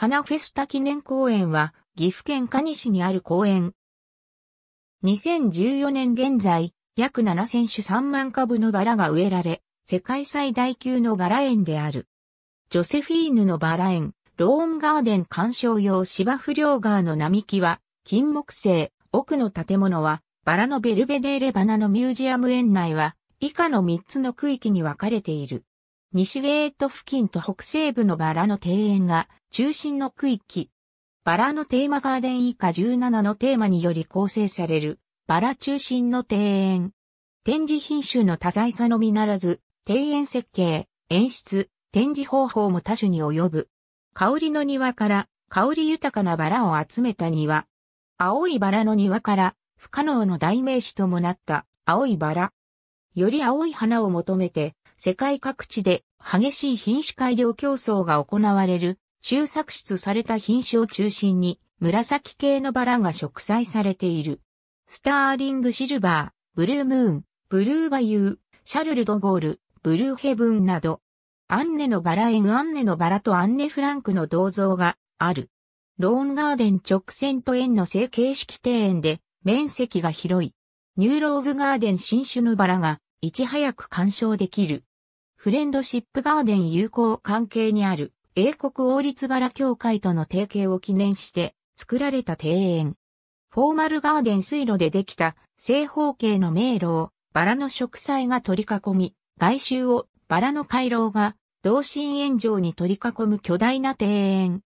花フェスタ記念公園は、岐阜県可児市にある公園。2014年現在、約7000種3万株のバラが植えられ、世界最大級のバラ園である。ジョセフィーヌのバラ園、ローンガーデン鑑賞用芝生両側の並木は、金木製、奥の建物は、バラのベルベデーレバナのミュージアム園内は、以下の3つの区域に分かれている。西ゲート付近と北西部のバラの庭園が中心の区域。バラのテーマガーデン以下17のテーマにより構成されるバラ中心の庭園。展示品種の多彩さのみならず、庭園設計、演出、展示方法も多種に及ぶ。香りの庭から香り豊かなバラを集めた庭。青いバラの庭から不可能の代名詞ともなった青いバラ。より青い花を求めて世界各地で激しい品種改良競争が行われる、中作出された品種を中心に、紫系のバラが植栽されている。スターリングシルバー、ブルームーン、ブルーバユー、シャルルドゴール、ブルーヘブンなど、アンネのバラエグアンネのバラとアンネフランクの銅像がある。ローンガーデン直線と円の成形式庭園で面積が広い。ニューローズガーデン新種のバラがいち早く鑑賞できる。フレンドシップガーデン友好関係にある英国王立バラ協会との提携を記念して作られた庭園。フォーマルガーデン水路でできた正方形の迷路をバラの植栽が取り囲み、外周をバラの回廊が同心円状に取り囲む巨大な庭園。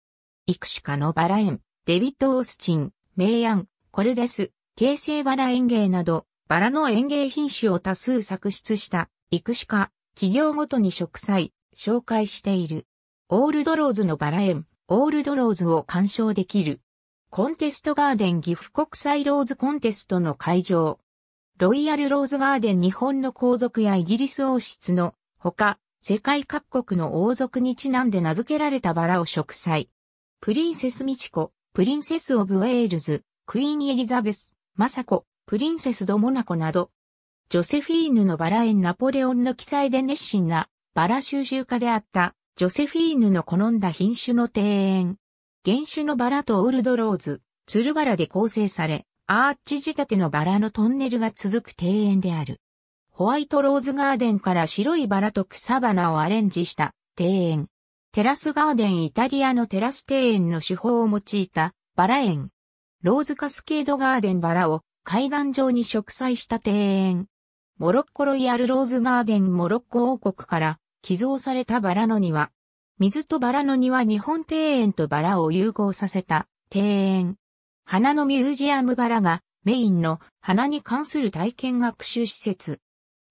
ク種カのバラ園、デビッド・オースチン、メイアン、コルデス、京成バラ園芸など、バラの園芸品種を多数作出した、ク種カ、企業ごとに植栽、紹介している。オールドローズのバラ園、オールドローズを鑑賞できる。コンテストガーデン岐阜国際ローズコンテストの会場。ロイヤルローズガーデン日本の皇族やイギリス王室のほか、世界各国の王族にちなんで名付けられたバラを植栽。プリンセス・ミチコ、プリンセス・オブ・ウェールズ、クイーン・エリザベス、マサコ、プリンセス・ド・モナコなど、ジョセフィーヌのバラ園ナポレオンの記載で熱心なバラ収集家であったジョセフィーヌの好んだ品種の庭園。原種のバラとオールドローズ、ツルバラで構成され、アーチ仕立てのバラのトンネルが続く庭園である。ホワイトローズガーデンから白いバラと草花をアレンジした庭園。テラスガーデンイタリアのテラス庭園の手法を用いたバラ園。ローズカスケードガーデンバラを階段状に植栽した庭園。モロッコロイヤルローズガーデンモロッコ王国から寄贈されたバラの庭。水とバラの庭日本庭園とバラを融合させた庭園。花のミュージアムバラがメインの花に関する体験学習施設。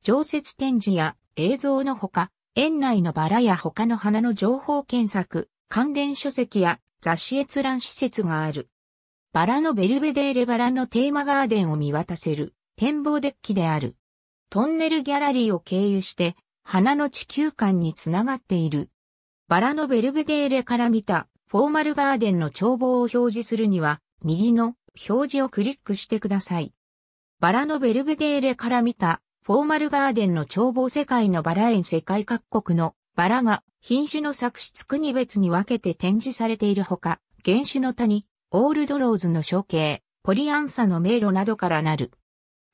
常設展示や映像のほか、園内のバラや他の花の情報検索、関連書籍や雑誌閲覧施設がある。バラのベルベデーレバラのテーマガーデンを見渡せる展望デッキである。トンネルギャラリーを経由して、花の地球館につながっている。バラのベルベデーレから見たフォーマルガーデンの眺望を表示するには、右の表示をクリックしてください。バラのベルベデーレから見たフォーマルガーデンの眺望世界のバラ園世界各国のバラが品種の作出国別に分けて展示されているほか、原種の谷、オールドローズの象形、ポリアンサの迷路などからなる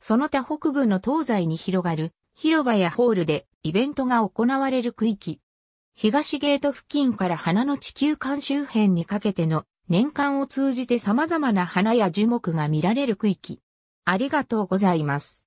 その他北部の東西に広がる広場やホールでイベントが行われる区域。東ゲート付近から花の地球館周辺にかけての年間を通じて様々な花や樹木が見られる区域。ありがとうございます。